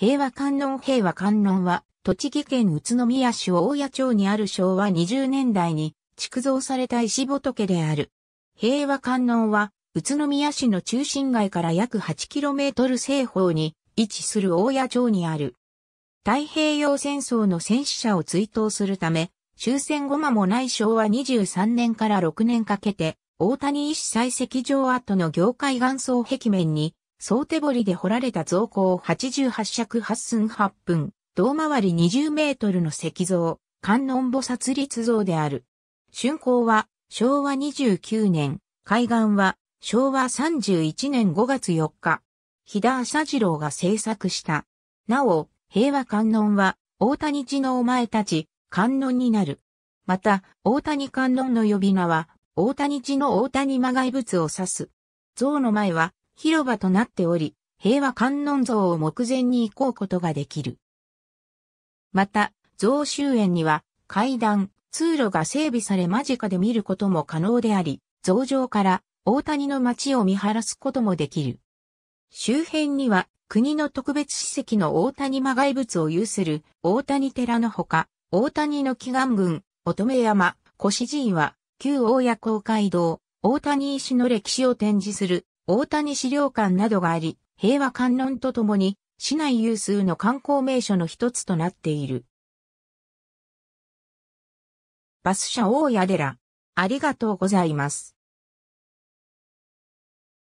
平和観音平和観音は、栃木県宇都宮市大谷町にある昭和20年代に築造された石仏である。平和観音は、宇都宮市の中心街から約 8km 西方に位置する大谷町にある。太平洋戦争の戦死者を追悼するため、終戦後間もない昭和23年から6年かけて、大谷石採石場跡の業界岩層壁面に総手堀で掘られた造高88尺8寸8分、胴回り20メートルの石像、観音菩薩立像である。竣工は昭和29年、海岸は昭和31年5月4日、日田朝次郎が制作した。なお、平和観音は大谷寺のお前たち、観音になる。また、大谷観音の呼び名は、大谷寺の大谷磨外物を指す。像の前は、広場となっており、平和観音像を目前に行こうことができる。また、像周園には階段、通路が整備され間近で見ることも可能であり、像上から大谷の街を見晴らすこともできる。周辺には国の特別史跡の大谷魔外物を有する大谷寺のほか、大谷の祈願群、乙女山、越寺は、旧大谷公会堂、大谷石の歴史を展示する大谷資料館などがあり、平和観音とともに、市内有数の観光名所の一つとなっている。バス社大谷寺。ありがとうございます。